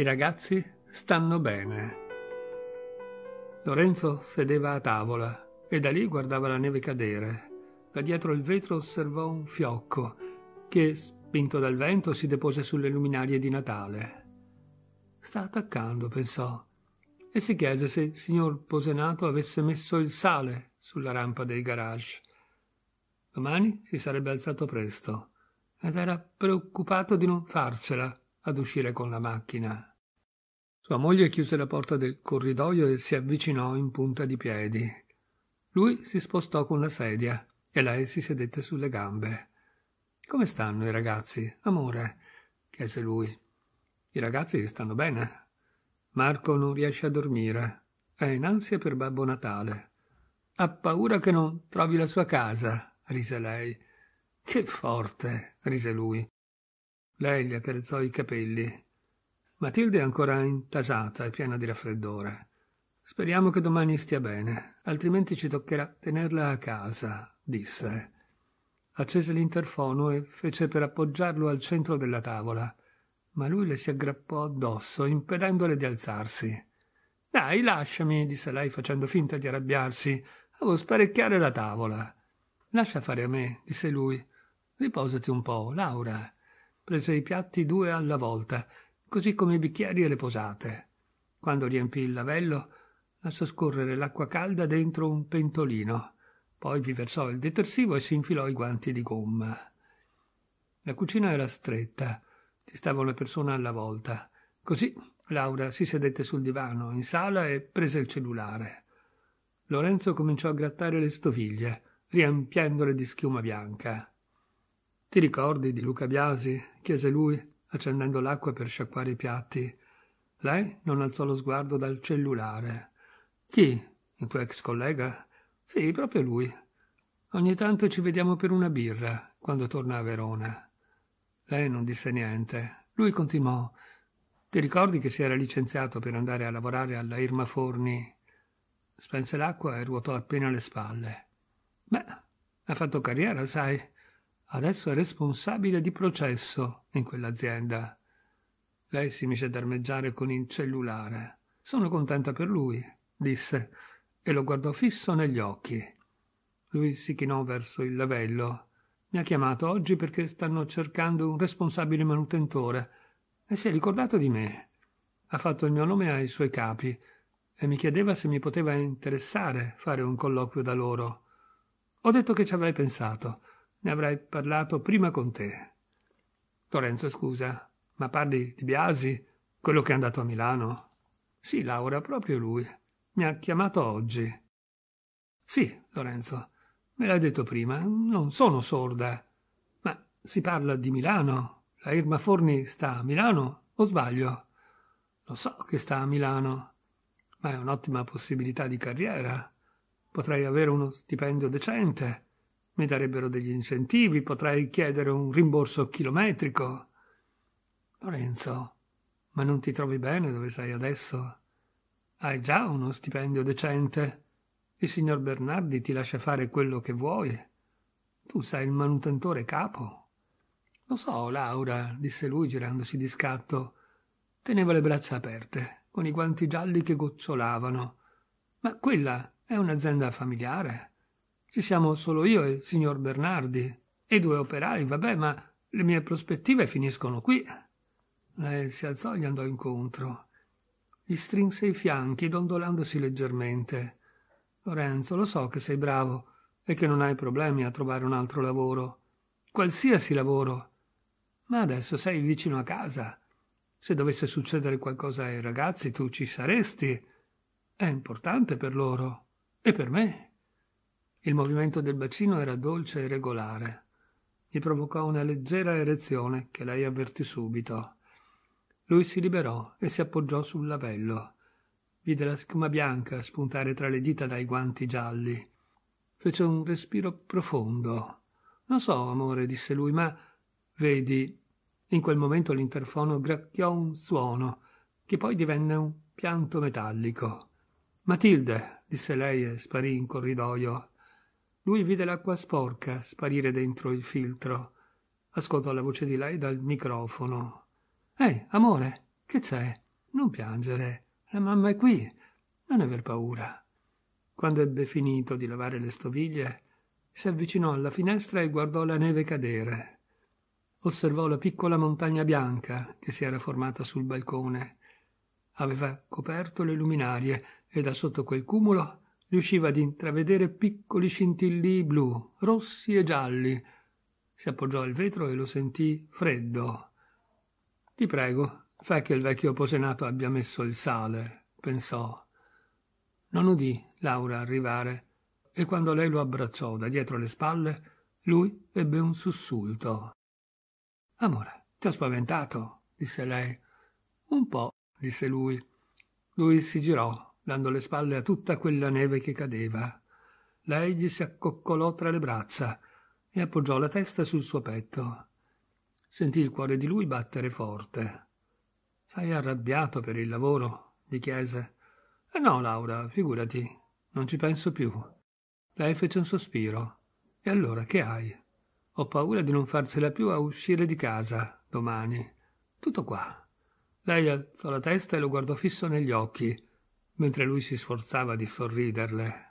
I ragazzi stanno bene. Lorenzo sedeva a tavola e da lì guardava la neve cadere. Da dietro il vetro osservò un fiocco che, spinto dal vento, si depose sulle luminarie di Natale. Sta attaccando, pensò, e si chiese se il signor Posenato avesse messo il sale sulla rampa dei garage. Domani si sarebbe alzato presto ed era preoccupato di non farcela ad uscire con la macchina. Sua moglie chiuse la porta del corridoio e si avvicinò in punta di piedi. Lui si spostò con la sedia e lei si sedette sulle gambe. Come stanno i ragazzi, amore? chiese lui. I ragazzi stanno bene. Marco non riesce a dormire. È in ansia per Babbo Natale. Ha paura che non trovi la sua casa, rise lei. Che forte, rise lui. Lei gli accarezzò i capelli. Matilde è ancora intasata e piena di raffreddore. Speriamo che domani stia bene, altrimenti ci toccherà tenerla a casa, disse. Accese l'interfono e fece per appoggiarlo al centro della tavola, ma lui le si aggrappò addosso, impedendole di alzarsi. Dai, lasciami, disse lei facendo finta di arrabbiarsi. Devo sparecchiare la tavola. Lascia fare a me, disse lui. Riposati un po', Laura prese i piatti due alla volta, così come i bicchieri e le posate. Quando riempì il lavello, lasciò scorrere l'acqua calda dentro un pentolino, poi vi versò il detersivo e si infilò i guanti di gomma. La cucina era stretta, ci stava una persona alla volta. Così Laura si sedette sul divano in sala e prese il cellulare. Lorenzo cominciò a grattare le stoviglie, riempiendole di schiuma bianca. Ti ricordi di Luca Biasi? chiese lui, accendendo l'acqua per sciacquare i piatti. Lei non alzò lo sguardo dal cellulare. Chi? Il tuo ex collega? Sì, proprio lui. Ogni tanto ci vediamo per una birra, quando torna a Verona. Lei non disse niente. Lui continuò. Ti ricordi che si era licenziato per andare a lavorare alla Irma Forni? Spense l'acqua e ruotò appena le spalle. Beh, ha fatto carriera, sai adesso è responsabile di processo in quell'azienda. Lei si mise ad armeggiare con il cellulare. Sono contenta per lui, disse, e lo guardò fisso negli occhi. Lui si chinò verso il lavello. Mi ha chiamato oggi perché stanno cercando un responsabile manutentore e si è ricordato di me. Ha fatto il mio nome ai suoi capi e mi chiedeva se mi poteva interessare fare un colloquio da loro. Ho detto che ci avrei pensato ne avrei parlato prima con te. Lorenzo, scusa, ma parli di Biasi, quello che è andato a Milano? Sì, Laura, proprio lui. Mi ha chiamato oggi. Sì, Lorenzo, me l'hai detto prima, non sono sorda. Ma si parla di Milano? La Irma Forni sta a Milano o sbaglio? Lo so che sta a Milano, ma è un'ottima possibilità di carriera. Potrei avere uno stipendio decente mi darebbero degli incentivi, potrei chiedere un rimborso chilometrico. Lorenzo, ma non ti trovi bene dove sei adesso? Hai già uno stipendio decente. Il signor Bernardi ti lascia fare quello che vuoi. Tu sei il manutentore capo. Lo so, Laura, disse lui girandosi di scatto. Teneva le braccia aperte, con i guanti gialli che gocciolavano. Ma quella è un'azienda familiare. Ci siamo solo io e il signor Bernardi. E due operai, vabbè, ma le mie prospettive finiscono qui. Lei si alzò e gli andò incontro. Gli strinse i fianchi, dondolandosi leggermente. Lorenzo, lo so che sei bravo e che non hai problemi a trovare un altro lavoro. Qualsiasi lavoro. Ma adesso sei vicino a casa. Se dovesse succedere qualcosa ai ragazzi, tu ci saresti. È importante per loro e per me. Il movimento del bacino era dolce e regolare. Gli provocò una leggera erezione che lei avvertì subito. Lui si liberò e si appoggiò sul lavello. Vide la schiuma bianca spuntare tra le dita dai guanti gialli. Fece un respiro profondo. Non so, amore, disse lui, ma vedi. In quel momento l'interfono gracchiò un suono, che poi divenne un pianto metallico. Matilde, disse lei e sparì in corridoio. Lui vide l'acqua sporca sparire dentro il filtro. Ascoltò la voce di lei dal microfono. Ehi, amore, che c'è? Non piangere. La mamma è qui. Non aver paura. Quando ebbe finito di lavare le stoviglie, si avvicinò alla finestra e guardò la neve cadere. Osservò la piccola montagna bianca che si era formata sul balcone. Aveva coperto le luminarie e da sotto quel cumulo riusciva ad intravedere piccoli scintilli blu, rossi e gialli. Si appoggiò al vetro e lo sentì freddo. Ti prego, fa che il vecchio posenato abbia messo il sale, pensò. Non udì Laura arrivare e quando lei lo abbracciò da dietro le spalle, lui ebbe un sussulto. Amore, ti ho spaventato, disse lei. Un po', disse lui. Lui si girò dando le spalle a tutta quella neve che cadeva. Lei gli si accoccolò tra le braccia e appoggiò la testa sul suo petto. Sentì il cuore di lui battere forte. Sei arrabbiato per il lavoro? gli chiese. Eh no, Laura, figurati, non ci penso più. Lei fece un sospiro. E allora che hai? Ho paura di non farcela più a uscire di casa domani. Tutto qua. Lei alzò la testa e lo guardò fisso negli occhi mentre lui si sforzava di sorriderle